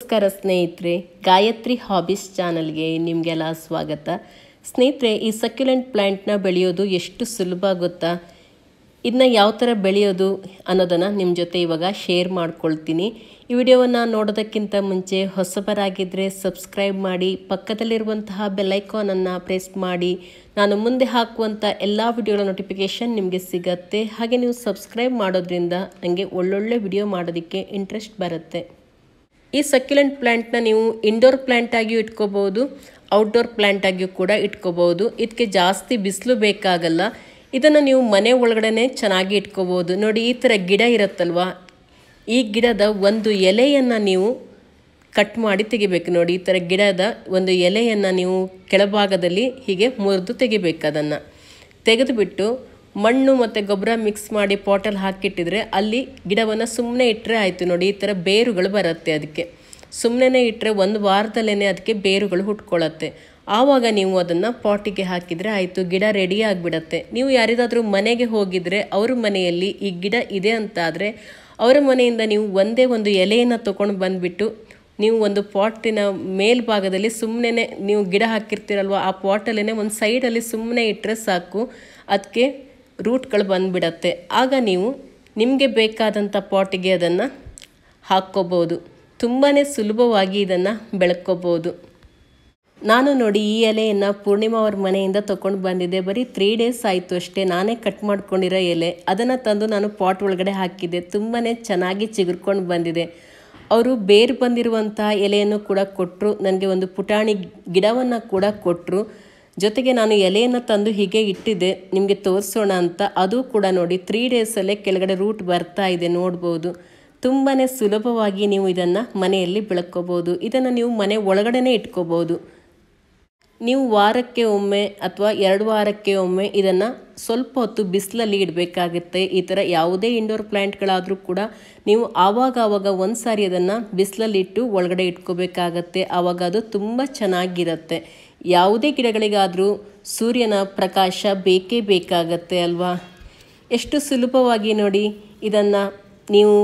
ನಮಸ್ಕಾರ ಸ್ನೇಹಿತರೆ ಗಾಯತ್ರಿ ಹಾಬೀಸ್ ಚಾನಲ್ಗೆ ನಿಮಗೆಲ್ಲ ಸ್ವಾಗತ ಸ್ನೇಹಿತರೆ ಈ ಸಕ್ಯುಲೆಂಟ್ ಪ್ಲ್ಯಾಂಟ್ನ ಬೆಳೆಯೋದು ಎಷ್ಟು ಸುಲಭ ಗೊತ್ತಾ ಇದನ್ನ ಯಾವ ಥರ ಬೆಳೆಯೋದು ಅನ್ನೋದನ್ನು ನಿಮ್ಮ ಜೊತೆ ಇವಾಗ ಶೇರ್ ಮಾಡ್ಕೊಳ್ತೀನಿ ಈ ವಿಡಿಯೋವನ್ನು ನೋಡೋದಕ್ಕಿಂತ ಮುಂಚೆ ಹೊಸಬರಾಗಿದ್ದರೆ ಸಬ್ಸ್ಕ್ರೈಬ್ ಮಾಡಿ ಪಕ್ಕದಲ್ಲಿರುವಂತಹ ಬೆಲ್ಲೈಕಾನನ್ನು ಪ್ರೆಸ್ ಮಾಡಿ ನಾನು ಮುಂದೆ ಹಾಕುವಂಥ ಎಲ್ಲ ವಿಡಿಯೋಗಳ ನೋಟಿಫಿಕೇಷನ್ ನಿಮಗೆ ಸಿಗತ್ತೆ ಹಾಗೆ ನೀವು ಸಬ್ಸ್ಕ್ರೈಬ್ ಮಾಡೋದ್ರಿಂದ ನನಗೆ ಒಳ್ಳೊಳ್ಳೆ ವಿಡಿಯೋ ಮಾಡೋದಕ್ಕೆ ಇಂಟ್ರೆಸ್ಟ್ ಬರುತ್ತೆ ಈ ಸಕ್ಯುಲೆಂಟ್ ಪ್ಲ್ಯಾಂಟ್ನ ನೀವು ಇಂಡೋರ್ ಪ್ಲ್ಯಾಂಟಾಗಿಯೂ ಆಗಿಯೂ ಇಟ್ಕೋಬೋದು ಔಟ್ಡೋರ್ ಪ್ಲ್ಯಾಂಟಾಗಿಯೂ ಆಗಿಯೂ ಕೂಡ ಇಟ್ಕೋಬೋದು ಇದಕ್ಕೆ ಜಾಸ್ತಿ ಬಿಸಿಲು ಬೇಕಾಗಲ್ಲ ಇದನ್ನು ನೀವು ಮನೆ ಒಳಗಡೆ ಚೆನ್ನಾಗಿ ಇಟ್ಕೋಬೋದು ನೋಡಿ ಈ ಥರ ಗಿಡ ಇರುತ್ತಲ್ವ ಈ ಗಿಡದ ಒಂದು ಎಲೆಯನ್ನು ನೀವು ಕಟ್ ಮಾಡಿ ತೆಗಿಬೇಕು ನೋಡಿ ಈ ಥರ ಗಿಡದ ಒಂದು ಎಲೆಯನ್ನು ನೀವು ಕೆಳಭಾಗದಲ್ಲಿ ಹೀಗೆ ಮುರಿದು ತೆಗಿಬೇಕು ಅದನ್ನು ತೆಗೆದುಬಿಟ್ಟು ಮಣ್ಣು ಮತ್ತು ಗೊಬ್ಬರ ಮಿಕ್ಸ್ ಮಾಡಿ ಪಾಟಲ್ಲಿ ಹಾಕಿಟ್ಟಿದ್ರೆ ಅಲ್ಲಿ ಗಿಡವನ್ನು ಸುಮ್ಮನೆ ಇಟ್ಟರೆ ಆಯಿತು ನೋಡಿ ಈ ಥರ ಬೇರುಗಳು ಬರುತ್ತೆ ಅದಕ್ಕೆ ಸುಮ್ಮನೆ ಇಟ್ಟರೆ ಒಂದು ವಾರದಲ್ಲೇ ಅದಕ್ಕೆ ಬೇರುಗಳು ಹುಟ್ಕೊಳ್ಳುತ್ತೆ ಆವಾಗ ನೀವು ಅದನ್ನು ಪಾಟಿಗೆ ಹಾಕಿದರೆ ಆಯಿತು ಗಿಡ ರೆಡಿ ಆಗಿಬಿಡತ್ತೆ ನೀವು ಯಾರಿಗಾದರೂ ಮನೆಗೆ ಹೋಗಿದರೆ ಅವ್ರ ಮನೆಯಲ್ಲಿ ಈ ಗಿಡ ಇದೆ ಅಂತಾದರೆ ಅವರ ಮನೆಯಿಂದ ನೀವು ಒಂದೇ ಒಂದು ಎಲೆಯನ್ನು ತೊಗೊಂಡು ಬಂದುಬಿಟ್ಟು ನೀವು ಒಂದು ಪಾಟಿನ ಮೇಲ್ಭಾಗದಲ್ಲಿ ಸುಮ್ಮನೆ ನೀವು ಗಿಡ ಹಾಕಿರ್ತೀರಲ್ವ ಆ ಪಾಟಲ್ಲೇ ಒಂದು ಸೈಡಲ್ಲಿ ಸುಮ್ಮನೆ ಇಟ್ಟರೆ ಸಾಕು ಅದಕ್ಕೆ ರೂಟ್ಗಳು ಬಂದುಬಿಡತ್ತೆ ಆಗ ನೀವು ನಿಮಗೆ ಬೇಕಾದಂಥ ಪಾಟಿಗೆ ಅದನ್ನು ಹಾಕ್ಕೋಬೋದು ತುಂಬಾ ಸುಲಭವಾಗಿ ಇದನ್ನು ಬೆಳ್ಕೋಬೋದು ನಾನು ನೋಡಿ ಈ ಎಲೆಯನ್ನು ಪೂರ್ಣಿಮಾ ಅವ್ರ ಮನೆಯಿಂದ ತೊಗೊಂಡು ಬಂದಿದ್ದೆ ಬರೀ ತ್ರೀ ಡೇಸ್ ಆಯಿತು ಅಷ್ಟೇ ನಾನೇ ಕಟ್ ಮಾಡ್ಕೊಂಡಿರೋ ಎಲೆ ಅದನ್ನು ತಂದು ನಾನು ಪಾಟ್ ಒಳಗಡೆ ಹಾಕಿದ್ದೆ ತುಂಬಾ ಚೆನ್ನಾಗಿ ಚಿಗುರ್ಕೊಂಡು ಬಂದಿದೆ ಅವರು ಬೇರು ಬಂದಿರುವಂಥ ಎಲೆಯನ್ನು ಕೂಡ ಕೊಟ್ಟರು ನನಗೆ ಒಂದು ಪುಟಾಣಿ ಗಿಡವನ್ನು ಕೂಡ ಕೊಟ್ಟರು ಜೊತೆಗೆ ನಾನು ಎಲೆಯನ್ನು ತಂದು ಹೀಗೆ ಇಟ್ಟಿದ್ದೆ ನಿಮಗೆ ತೋರಿಸೋಣ ಅಂತ ಅದು ಕೂಡ ನೋಡಿ ತ್ರೀ ಡೇಸಲ್ಲೇ ಕೆಳಗಡೆ ರೂಟ್ ಬರ್ತಾ ಇದೆ ನೋಡ್ಬೋದು ತುಂಬಾ ಸುಲಭವಾಗಿ ನೀವು ಇದನ್ನು ಮನೆಯಲ್ಲಿ ಬೆಳ್ಕೋಬೋದು ಇದನ್ನು ನೀವು ಮನೆ ಒಳಗಡೆನೇ ಇಟ್ಕೋಬೋದು ನೀವು ವಾರಕ್ಕೆ ಒಮ್ಮೆ ಅಥವಾ ಎರಡು ವಾರಕ್ಕೆ ಒಮ್ಮೆ ಇದನ್ನು ಸ್ವಲ್ಪ ಹೊತ್ತು ಬಿಸಿಲಲ್ಲಿ ಇಡಬೇಕಾಗುತ್ತೆ ಈ ಥರ ಯಾವುದೇ ಇಂಡೋರ್ ಪ್ಲ್ಯಾಂಟ್ಗಳಾದರೂ ಕೂಡ ನೀವು ಆವಾಗ ಆವಾಗ ಒಂದು ಸಾರಿ ಅದನ್ನು ಬಿಸಿಲಲ್ಲಿಟ್ಟು ಒಳಗಡೆ ಇಟ್ಕೋಬೇಕಾಗತ್ತೆ ಆವಾಗ ಅದು ತುಂಬ ಚೆನ್ನಾಗಿರುತ್ತೆ ಯಾವುದೇ ಗಿಡಗಳಿಗಾದರೂ ಸೂರ್ಯನ ಪ್ರಕಾಶ ಬೇಕೇ ಬೇಕಾಗತ್ತೆ ಅಲ್ವಾ ಎಷ್ಟು ಸುಲಭವಾಗಿ ನೋಡಿ ಇದನ್ನು ನೀವು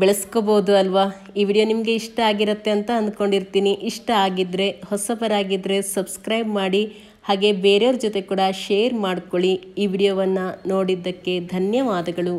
ಬೆಳೆಸ್ಕೋಬೋದು ಅಲ್ವಾ ಈ ವಿಡಿಯೋ ನಿಮಗೆ ಇಷ್ಟ ಆಗಿರುತ್ತೆ ಅಂತ ಅಂದ್ಕೊಂಡಿರ್ತೀನಿ ಇಷ್ಟ ಆಗಿದ್ದರೆ ಹೊಸಬರಾಗಿದ್ದರೆ ಸಬ್ಸ್ಕ್ರೈಬ್ ಮಾಡಿ ಹಾಗೆ ಬೇರೆಯವ್ರ ಜೊತೆ ಕೂಡ ಶೇರ್ ಮಾಡ್ಕೊಳ್ಳಿ ಈ ವಿಡಿಯೋವನ್ನು ನೋಡಿದ್ದಕ್ಕೆ ಧನ್ಯವಾದಗಳು